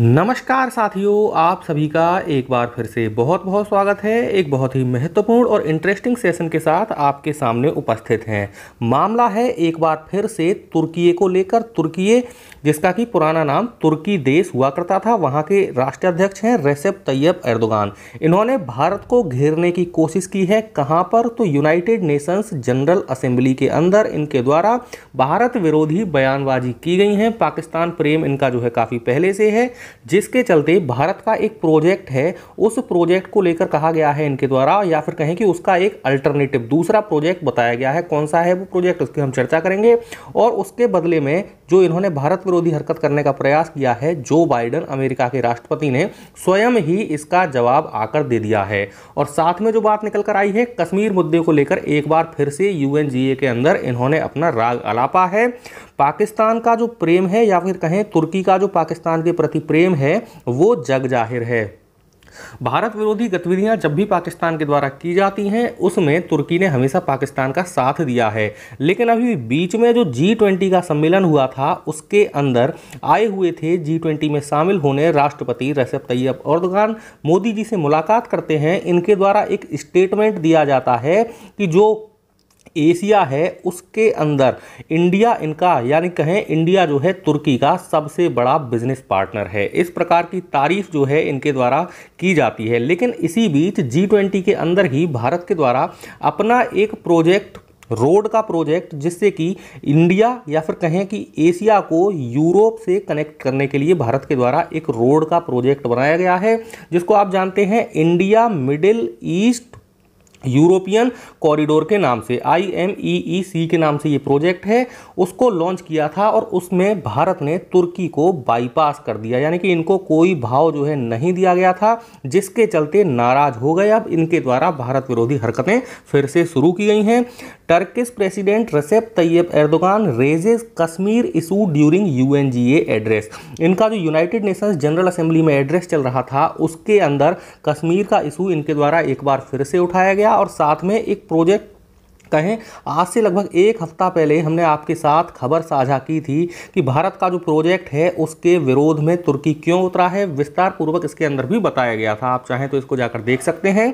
नमस्कार साथियों आप सभी का एक बार फिर से बहुत बहुत स्वागत है एक बहुत ही महत्वपूर्ण और इंटरेस्टिंग सेशन के साथ आपके सामने उपस्थित हैं मामला है एक बार फिर से तुर्की को लेकर तुर्की जिसका कि पुराना नाम तुर्की देश हुआ करता था वहाँ के राष्ट्राध्यक्ष हैं रेसेप तैयब एर्दोगान इन्होंने भारत को घेरने की कोशिश की है कहाँ पर तो यूनाइटेड नेशंस जनरल असेंबली के अंदर इनके द्वारा भारत विरोधी बयानबाजी की गई हैं पाकिस्तान प्रेम इनका जो है काफ़ी पहले से है जिसके चलते भारत का एक प्रोजेक्ट है उस प्रोजेक्ट को लेकर कहा गया है इनके द्वारा या फिर कहें कि उसका एक अल्टरनेटिव दूसरा प्रोजेक्ट बताया गया है कौन सा है वो प्रोजेक्ट उसकी हम चर्चा करेंगे और उसके बदले में जो इन्होंने भारत विरोधी हरकत करने का प्रयास किया है जो बाइडन अमेरिका के राष्ट्रपति ने स्वयं ही इसका जवाब आकर दे दिया है और साथ में जो बात निकल कर आई है कश्मीर मुद्दे को लेकर एक बार फिर से यू के अंदर इन्होंने अपना राग अलापा है पाकिस्तान का जो प्रेम है या फिर कहें तुर्की का जो पाकिस्तान के प्रति प्रेम है वो जग जाहिर है भारत विरोधी गतिविधियां जब भी पाकिस्तान के द्वारा की जाती हैं उसमें तुर्की ने हमेशा पाकिस्तान का साथ दिया है लेकिन अभी बीच में जो जी ट्वेंटी का सम्मेलन हुआ था उसके अंदर आए हुए थे जी ट्वेंटी में शामिल होने राष्ट्रपति रसब तैयब औरदगान मोदी जी से मुलाकात करते हैं इनके द्वारा एक स्टेटमेंट दिया जाता है कि जो एशिया है उसके अंदर इंडिया इनका यानी कहें इंडिया जो है तुर्की का सबसे बड़ा बिजनेस पार्टनर है इस प्रकार की तारीफ जो है इनके द्वारा की जाती है लेकिन इसी बीच जी ट्वेंटी के अंदर ही भारत के द्वारा अपना एक प्रोजेक्ट रोड का प्रोजेक्ट जिससे कि इंडिया या फिर कहें कि एशिया को यूरोप से कनेक्ट करने के लिए भारत के द्वारा एक रोड का प्रोजेक्ट बनाया गया है जिसको आप जानते हैं India Middle East European corridor के नाम से आई एम ई ई सी के नाम से ये प्रोजेक्ट है उसको लॉन्च किया था और उसमें भारत ने तुर्की को बाईपास कर दिया यानी कि इनको कोई भाव जो है नहीं दिया गया था जिसके चलते नाराज हो गए अब इनके द्वारा भारत विरोधी हरकतें फिर से शुरू की गई हैं Turkish president Recep Tayyip Erdogan raises Kashmir issue during you address इनका जो यूनाइटेड नेशंस जनरल असेंबली में एड्रेस चल रहा था उसके अंदर कश्मीर का इशू इनके द्वारा एक बार फिर से उठाया गया किया और साथ में एक प्रोजेक्ट कहें आज से लगभग एक हफ्ता पहले हमने आपके साथ खबर साझा की थी कि भारत का जो प्रोजेक्ट है उसके विरोध में तुर्की क्यों उतरा है विस्तार पूर्वक इसके अंदर भी बताया गया था आप चाहें तो इसको जाकर देख सकते हैं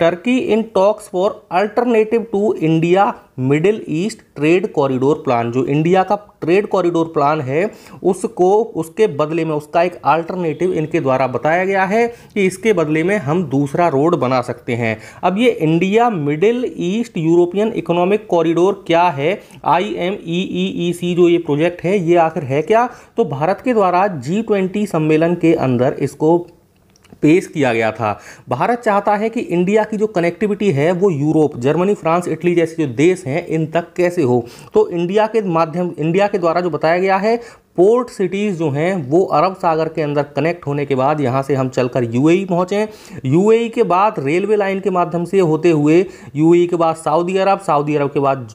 Turkey in talks for alternative to India Middle East trade corridor plan जो इंडिया का ट्रेड कॉरिडोर प्लान है उसको उसके बदले में उसका एक अल्टरनेटिव इनके द्वारा बताया गया है कि इसके बदले में हम दूसरा रोड बना सकते हैं अब ये India Middle East European economic corridor क्या है आई एम ई सी जो ये प्रोजेक्ट है ये आखिर है क्या तो भारत के द्वारा जी ट्वेंटी सम्मेलन के अंदर इसको पेश किया गया था भारत चाहता है कि इंडिया की जो कनेक्टिविटी है वो यूरोप जर्मनी फ्रांस इटली जैसे जो देश हैं इन तक कैसे हो तो इंडिया के माध्यम इंडिया के द्वारा जो बताया गया है पोर्ट सिटीज़ जो हैं वो अरब सागर के अंदर कनेक्ट होने के बाद यहाँ से हम चलकर यूएई e पहुँचें यूएई e के बाद रेलवे लाइन के माध्यम से होते हुए यूएई e के बाद सऊदी अरब सऊदी अरब के बाद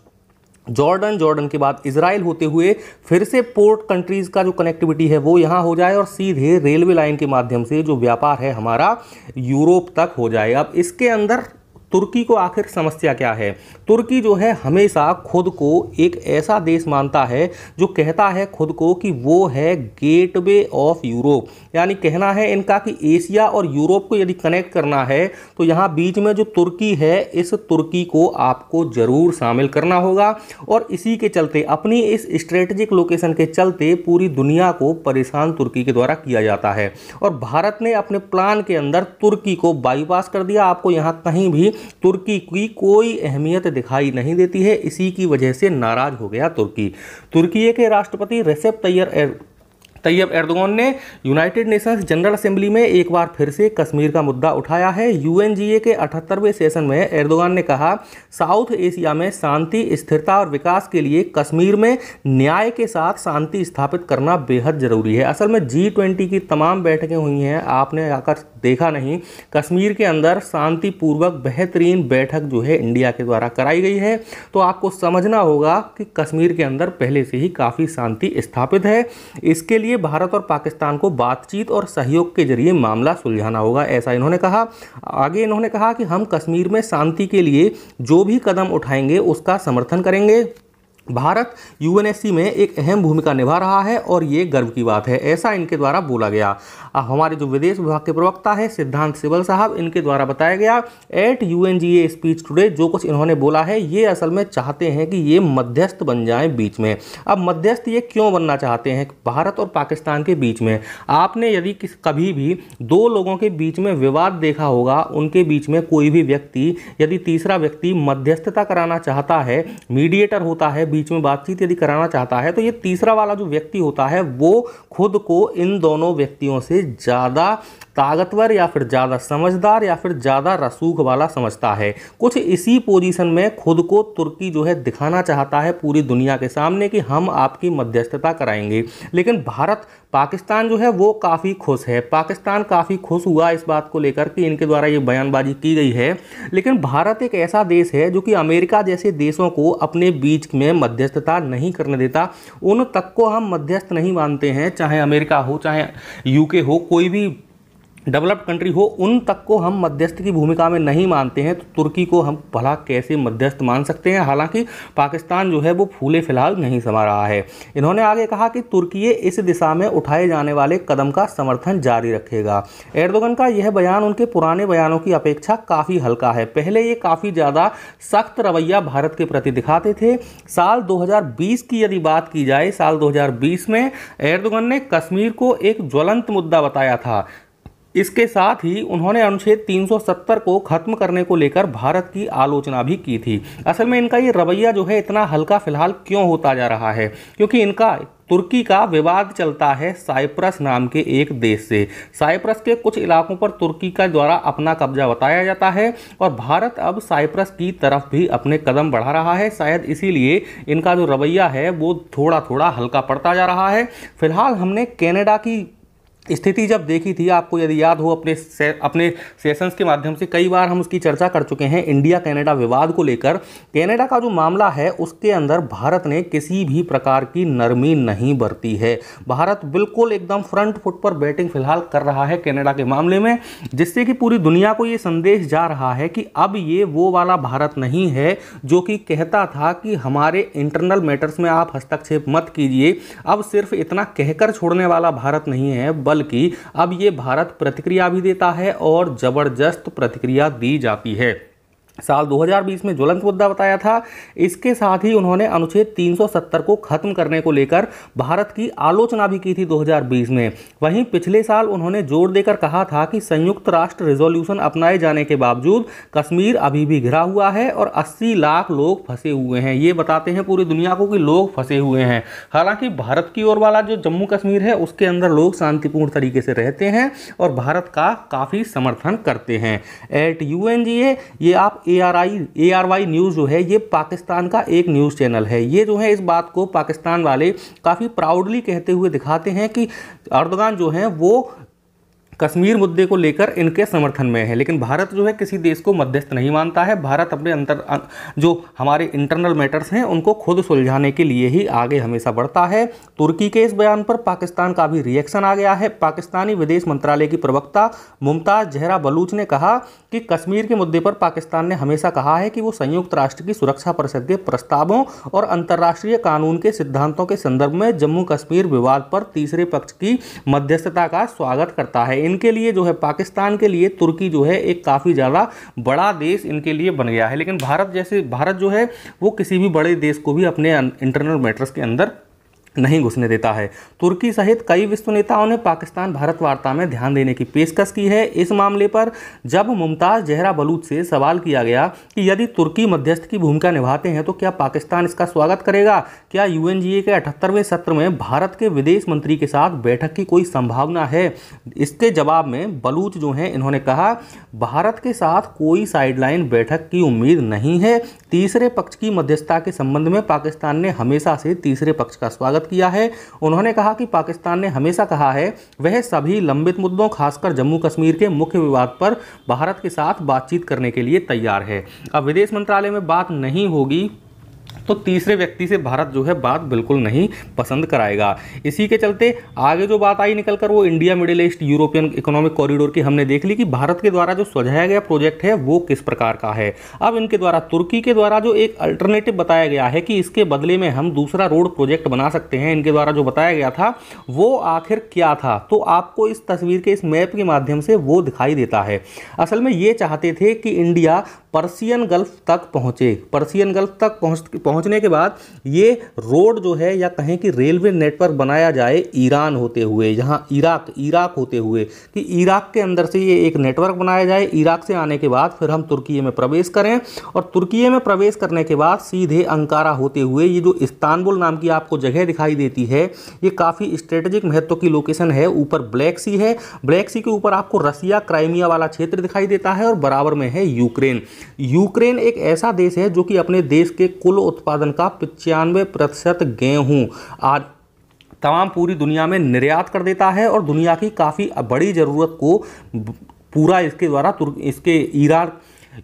जॉर्डन जॉर्डन के बाद इसराइल होते हुए फिर से पोर्ट कंट्रीज़ का जो कनेक्टिविटी है वो यहाँ हो जाए और सीधे रेलवे लाइन के माध्यम से जो व्यापार है हमारा यूरोप तक हो जाए अब इसके अंदर तुर्की को आखिर समस्या क्या है तुर्की जो है हमेशा खुद को एक ऐसा देश मानता है जो कहता है खुद को कि वो है गेटवे ऑफ यूरोप यानी कहना है इनका कि एशिया और यूरोप को यदि कनेक्ट करना है तो यहाँ बीच में जो तुर्की है इस तुर्की को आपको ज़रूर शामिल करना होगा और इसी के चलते अपनी इस स्ट्रेटजिक लोकेशन के चलते पूरी दुनिया को परेशान तुर्की के द्वारा किया जाता है और भारत ने अपने प्लान के अंदर तुर्की को बाईपास कर दिया आपको यहाँ कहीं भी तुर्की की कोई अहमियत दिखाई नहीं देती है इसी की वजह से नाराज हो गया तुर्की तुर्की के राष्ट्रपति रेसेप तैयर तैयब एर्दोगन ने यूनाइटेड नेशंस जनरल असेंबली में एक बार फिर से कश्मीर का मुद्दा उठाया है यूएनजीए के अठहत्तरवें सेशन में एर्दोगन ने कहा साउथ एशिया में शांति स्थिरता और विकास के लिए कश्मीर में न्याय के साथ शांति स्थापित करना बेहद जरूरी है असल में जी ट्वेंटी की तमाम बैठकें हुई हैं आपने आकर देखा नहीं कश्मीर के अंदर शांतिपूर्वक बेहतरीन बैठक जो है इंडिया के द्वारा कराई गई है तो आपको समझना होगा कि कश्मीर के अंदर पहले से ही काफ़ी शांति स्थापित है इसके लिए भारत और पाकिस्तान को बातचीत और सहयोग के जरिए मामला सुलझाना होगा ऐसा इन्होंने कहा आगे इन्होंने कहा कि हम कश्मीर में शांति के लिए जो भी कदम उठाएंगे उसका समर्थन करेंगे भारत यूएनएससी में एक अहम भूमिका निभा रहा है और ये गर्व की बात है ऐसा इनके द्वारा बोला गया अब हमारे जो विदेश विभाग के प्रवक्ता है सिद्धांत सिवल साहब इनके द्वारा बताया गया एट यू स्पीच टुडे जो कुछ इन्होंने बोला है ये असल में चाहते हैं कि ये मध्यस्थ बन जाए बीच में अब मध्यस्थ ये क्यों बनना चाहते हैं भारत और पाकिस्तान के बीच में आपने यदि कभी भी दो लोगों के बीच में विवाद देखा होगा उनके बीच में कोई भी व्यक्ति यदि तीसरा व्यक्ति मध्यस्थता कराना चाहता है मीडिएटर होता है बीच में बातचीत यदि कराना चाहता है तो ये तीसरा वाला जो व्यक्ति होता है वो खुद को इन दोनों व्यक्तियों से ज़्यादा ताकतवर या फिर ज़्यादा समझदार या फिर ज़्यादा रसूख वाला समझता है कुछ इसी पोजीशन में खुद को तुर्की जो है दिखाना चाहता है पूरी दुनिया के सामने कि हम आपकी मध्यस्थता कराएंगे लेकिन भारत पाकिस्तान जो है वो काफ़ी खुश है पाकिस्तान काफ़ी खुश हुआ इस बात को लेकर कि इनके द्वारा ये बयानबाजी की गई है लेकिन भारत एक ऐसा देश है जो कि अमेरिका जैसे देशों को अपने बीच में मध्यस्थता नहीं करने देता उन तक को हम मध्यस्थ नहीं मानते हैं चाहे अमेरिका हो चाहे यूके हो कोई भी डेवलप्ड कंट्री हो उन तक को हम मध्यस्थ की भूमिका में नहीं मानते हैं तो तुर्की को हम भला कैसे मध्यस्थ मान सकते हैं हालांकि पाकिस्तान जो है वो फूले फिलहाल नहीं समा रहा है इन्होंने आगे कहा कि तुर्की इस दिशा में उठाए जाने वाले कदम का समर्थन जारी रखेगा एर्दोगन का यह बयान उनके पुराने बयानों की अपेक्षा काफ़ी हल्का है पहले ये काफ़ी ज़्यादा सख्त रवैया भारत के प्रति दिखाते थे साल दो की यदि बात की जाए साल दो में एर्दोगन ने कश्मीर को एक ज्वलंत मुद्दा बताया था इसके साथ ही उन्होंने अनुच्छेद 370 को खत्म करने को लेकर भारत की आलोचना भी की थी असल में इनका ये रवैया जो है इतना हल्का फिलहाल क्यों होता जा रहा है क्योंकि इनका तुर्की का विवाद चलता है साइप्रस नाम के एक देश से साइप्रस के कुछ इलाकों पर तुर्की का द्वारा अपना कब्जा बताया जाता है और भारत अब साइप्रस की तरफ भी अपने कदम बढ़ा रहा है शायद इसीलिए इनका जो रवैया है वो थोड़ा थोड़ा हल्का पड़ता जा रहा है फिलहाल हमने कैनेडा की स्थिति जब देखी थी आपको यदि याद हो अपने से, अपने सेशंस के माध्यम से कई बार हम उसकी चर्चा कर चुके हैं इंडिया कनाडा विवाद को लेकर कनाडा का जो मामला है उसके अंदर भारत ने किसी भी प्रकार की नरमी नहीं बरती है भारत बिल्कुल एकदम फ्रंट फुट पर बैटिंग फिलहाल कर रहा है कनाडा के मामले में जिससे कि पूरी दुनिया को ये संदेश जा रहा है कि अब ये वो वाला भारत नहीं है जो कि कहता था कि हमारे इंटरनल मैटर्स में आप हस्तक्षेप मत कीजिए अब सिर्फ इतना कहकर छोड़ने वाला भारत नहीं है बल्कि अब ये भारत प्रतिक्रिया भी देता है और ज़बरदस्त प्रतिक्रिया दी जाती है साल 2020 में ज्वलंत मुद्दा बताया था इसके साथ ही उन्होंने अनुच्छेद 370 को खत्म करने को लेकर भारत की आलोचना भी की थी 2020 में वहीं पिछले साल उन्होंने जोर देकर कहा था कि संयुक्त राष्ट्र रेजोल्यूशन अपनाए जाने के बावजूद कश्मीर अभी भी घिरा हुआ है और 80 लाख लोग फंसे हुए हैं ये बताते हैं पूरी दुनिया को कि लोग फंसे हुए हैं हालांकि भारत की ओर वाला जो जम्मू कश्मीर है उसके अंदर लोग शांतिपूर्ण तरीके से रहते हैं और भारत का काफ़ी समर्थन करते हैं एट यू ये आप A R I A R Y news जो है ये पाकिस्तान का एक न्यूज़ चैनल है ये जो है इस बात को पाकिस्तान वाले काफ़ी प्राउडली कहते हुए दिखाते हैं कि अर्दगान जो हैं वो कश्मीर मुद्दे को लेकर इनके समर्थन में है लेकिन भारत जो है किसी देश को मध्यस्थ नहीं मानता है भारत अपने अंतर अं, जो हमारे इंटरनल मैटर्स हैं उनको खुद सुलझाने के लिए ही आगे हमेशा बढ़ता है तुर्की के इस बयान पर पाकिस्तान का भी रिएक्शन आ गया है पाकिस्तानी विदेश मंत्रालय की प्रवक्ता मुमताज़ जहरा बलूच ने कहा कि कश्मीर के मुद्दे पर पाकिस्तान ने हमेशा कहा है कि वो संयुक्त राष्ट्र की सुरक्षा परिषद के प्रस्तावों और अंतर्राष्ट्रीय कानून के सिद्धांतों के संदर्भ में जम्मू कश्मीर विवाद पर तीसरे पक्ष की मध्यस्थता का स्वागत करता है इन इनके लिए जो है पाकिस्तान के लिए तुर्की जो है एक काफ़ी ज़्यादा बड़ा देश इनके लिए बन गया है लेकिन भारत जैसे भारत जो है वो किसी भी बड़े देश को भी अपने इंटरनल मैटर्स के अंदर नहीं घुसने देता है तुर्की सहित कई विश्व नेताओं ने पाकिस्तान भारत वार्ता में ध्यान देने की पेशकश की है इस मामले पर जब मुमताज़ जहरा बलूच से सवाल किया गया कि यदि तुर्की मध्यस्थ की भूमिका निभाते हैं तो क्या पाकिस्तान इसका स्वागत करेगा क्या यू के अठहत्तरवें सत्र में भारत के विदेश मंत्री के साथ बैठक की कोई संभावना है इसके जवाब में बलूच जो हैं इन्होंने कहा भारत के साथ कोई साइडलाइन बैठक की उम्मीद नहीं है तीसरे पक्ष की मध्यस्थता के संबंध में पाकिस्तान ने हमेशा से तीसरे पक्ष का स्वागत स्वागत किया है उन्होंने कहा कि पाकिस्तान ने हमेशा कहा है वह सभी लंबित मुद्दों खासकर जम्मू कश्मीर के मुख्य विवाद पर भारत के साथ बातचीत करने के लिए तैयार है अब विदेश मंत्रालय में बात नहीं होगी तो तीसरे व्यक्ति से भारत जो है बात बिल्कुल नहीं पसंद कराएगा इसी के चलते आगे जो बात आई निकल कर वो India Middle East European economic corridor की हमने देख ली कि भारत के द्वारा जो सुझाया गया प्रोजेक्ट है वो किस प्रकार का है अब इनके द्वारा तुर्की के द्वारा जो एक अल्टरनेटिव बताया गया है कि इसके बदले में हम दूसरा रोड प्रोजेक्ट बना सकते हैं इनके द्वारा जो बताया गया था वो आखिर क्या था तो आपको इस तस्वीर के इस मैप के माध्यम से वो दिखाई देता है असल में ये चाहते थे कि इंडिया पर्सियन गल्फ तक पहुँचे पर्सियन गल्फ तक पहुँच पहुंचने के बाद ये रोड जो है या कहें कि रेलवे नेटवर्क बनाया जाए ईरान होते हुए यहाँ इराक इराक होते हुए कि इराक के अंदर से ये एक नेटवर्क बनाया जाए इराक से आने के बाद फिर हम तुर्की में प्रवेश करें और तुर्की में प्रवेश करने के बाद सीधे अंकारा होते हुए ये जो इस्तानबुल नाम की आपको जगह दिखाई देती है ये काफ़ी स्ट्रेटेजिक महत्व की लोकेशन है ऊपर ब्लैक सी है ब्लैक सी के ऊपर आपको रसिया क्राइमिया वाला क्षेत्र दिखाई देता है और बराबर में है यूक्रेन यूक्रेन एक ऐसा देश है जो कि अपने देश के कुल उत्पाद उत्पादन का पचानवे प्रतिशत गेहूँ आज तमाम पूरी दुनिया में निर्यात कर देता है और दुनिया की काफ़ी बड़ी ज़रूरत को पूरा इसके द्वारा इसके ईरान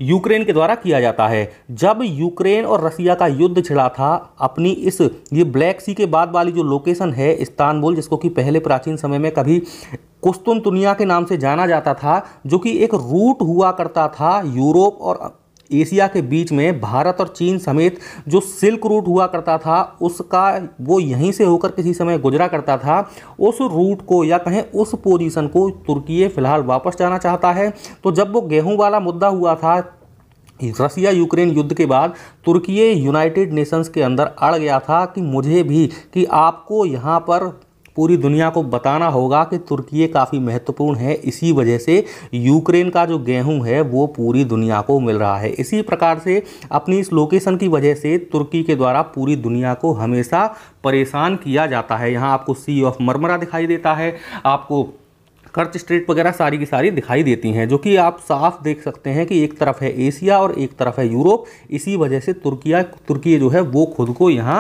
यूक्रेन के द्वारा किया जाता है जब यूक्रेन और रसिया का युद्ध छिड़ा था अपनी इस ये ब्लैक सी के बाद वाली जो लोकेशन है इस्तानबुल जिसको कि पहले प्राचीन समय में कभी कुस्तुन दुनिया के नाम से जाना जाता था जो कि एक रूट हुआ करता था यूरोप और एशिया के बीच में भारत और चीन समेत जो सिल्क रूट हुआ करता था उसका वो यहीं से होकर किसी समय गुजरा करता था उस रूट को या कहें उस पोजीशन को तुर्की फ़िलहाल वापस जाना चाहता है तो जब वो गेहूं वाला मुद्दा हुआ था रसिया यूक्रेन युद्ध के बाद तुर्की यूनाइटेड नेशंस के अंदर अड़ गया था कि मुझे भी कि आपको यहाँ पर पूरी दुनिया को बताना होगा कि तुर्की काफ़ी महत्वपूर्ण है इसी वजह से यूक्रेन का जो गेहूं है वो पूरी दुनिया को मिल रहा है इसी प्रकार से अपनी इस लोकेशन की वजह से तुर्की के द्वारा पूरी दुनिया को हमेशा परेशान किया जाता है यहाँ आपको सी ऑफ मरमरा दिखाई देता है आपको कर्च स्ट्रीट वगैरह सारी की सारी दिखाई देती हैं जो कि आप साफ देख सकते हैं कि एक तरफ है एशिया और एक तरफ है यूरोप इसी वजह से तुर्किया तुर्की जो है वो खुद को यहाँ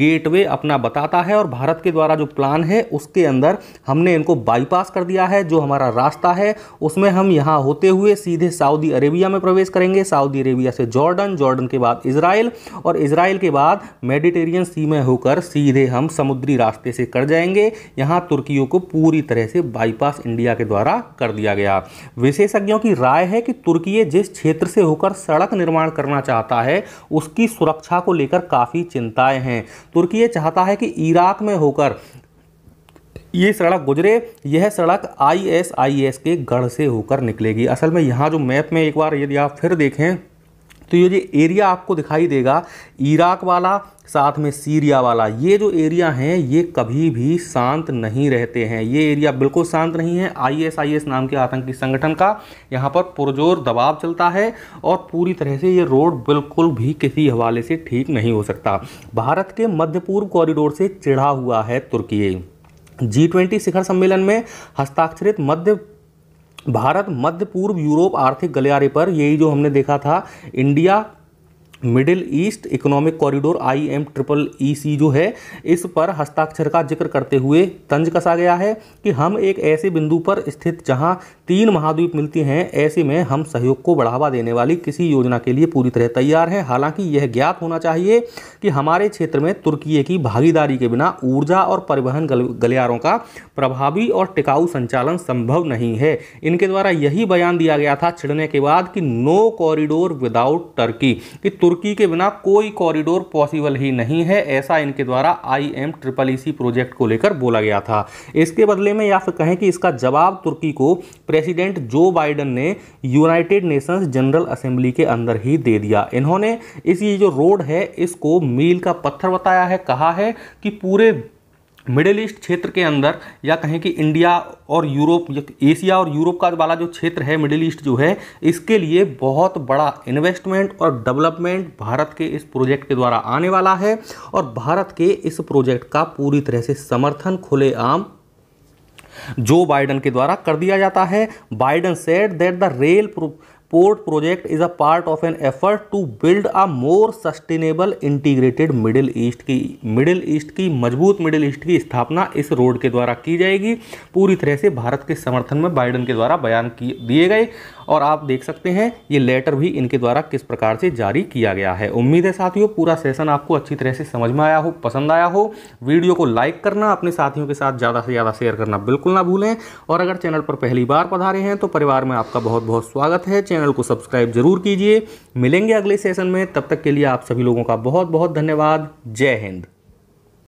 गेटवे अपना बताता है और भारत के द्वारा जो प्लान है उसके अंदर हमने इनको बाईपास कर दिया है जो हमारा रास्ता है उसमें हम यहाँ होते हुए सीधे सऊदी अरेबिया में प्रवेश करेंगे सऊदी अरेबिया से जॉर्डन जॉर्डन के बाद इसराइल और इसराइल के बाद मेडिटेरियन सी में होकर सीधे हम समुद्री रास्ते से कर जाएंगे यहाँ तुर्कियों को पूरी तरह से बाईपास इंडिया के द्वारा कर दिया गया विशेषज्ञों की राय है कि तुर्की जिस क्षेत्र से होकर सड़क निर्माण करना चाहता है उसकी सुरक्षा को लेकर काफ़ी चिंताएं हैं तुर्की चाहता है कि इराक में होकर ये सड़क गुजरे यह सड़क आईएसआईएस के गढ़ से होकर निकलेगी असल में यहाँ जो मैप में एक बार यदि आप फिर देखें तो ये जो एरिया आपको दिखाई देगा इराक वाला साथ में सीरिया वाला ये जो एरिया हैं ये कभी भी शांत नहीं रहते हैं ये एरिया बिल्कुल शांत नहीं है आईएसआईएस नाम के आतंकी संगठन का यहाँ पर पुरजोर दबाव चलता है और पूरी तरह से ये रोड बिल्कुल भी किसी हवाले से ठीक नहीं हो सकता भारत के मध्य पूर्व कॉरिडोर से चिढ़ा हुआ है तुर्की जी ट्वेंटी शिखर सम्मेलन में हस्ताक्षरित मध्य भारत मध्य पूर्व यूरोप आर्थिक गलियारे पर यही जो हमने देखा था India Middle East economic corridor I M triple E C जो है इस पर हस्ताक्षर का जिक्र करते हुए तंज कसा गया है कि हम एक ऐसे बिंदु पर स्थित जहां तीन महाद्वीप मिलती हैं ऐसे में हम सहयोग को बढ़ावा देने वाली किसी योजना के लिए पूरी तरह तैयार हैं हालांकि यह ज्ञात होना चाहिए कि हमारे क्षेत्र में तुर्की की भागीदारी के बिना ऊर्जा और परिवहन गलियारों का प्रभावी और टिकाऊ संचालन संभव नहीं है इनके द्वारा यही बयान दिया गया था छिड़ने के बाद कि नो कॉरिडोर विदाउट टर्की कि तुर्की के बिना कोई कॉरिडोर पॉसिबल ही नहीं है ऐसा इनके द्वारा I M triple E C project को लेकर बोला गया था इसके बदले में या फिर कहें कि इसका जवाब तुर्की को प्रेसिडेंट जो बाइडन ने यूनाइटेड नेशंस जनरल असेंबली के अंदर ही दे दिया इन्होंने इस ये जो रोड है इसको मील का पत्थर बताया है कहा है कि पूरे मिडिल ईस्ट क्षेत्र के अंदर या कहें कि इंडिया और यूरोप एशिया और यूरोप का वाला जो क्षेत्र है मिडिल ईस्ट जो है इसके लिए बहुत बड़ा इन्वेस्टमेंट और डेवलपमेंट भारत के इस प्रोजेक्ट के द्वारा आने वाला है और भारत के इस प्रोजेक्ट का पूरी तरह से समर्थन खुलेआम जो बाइडन के द्वारा कर दिया जाता है Biden said that the rail port project is a part of an effort to build a more sustainable integrated Middle East की मिडिल ईस्ट की मजबूत मिडिल ईस्ट की स्थापना इस रोड के द्वारा की जाएगी पूरी तरह से भारत के समर्थन में बाइडन के द्वारा बयान दिए गए और आप देख सकते हैं ये लेटर भी इनके द्वारा किस प्रकार से जारी किया गया है उम्मीद है साथियों पूरा सेशन आपको अच्छी तरह से समझ में आया हो पसंद आया हो वीडियो को लाइक करना अपने साथियों के साथ ज़्यादा से ज़्यादा शेयर करना बिल्कुल ना भूलें और अगर चैनल पर पहली बार पधारे हैं तो परिवार में आपका बहुत बहुत स्वागत है चैनल को सब्सक्राइब जरूर कीजिए मिलेंगे अगले सेशन में तब तक के लिए आप सभी लोगों का बहुत बहुत धन्यवाद जय हिंद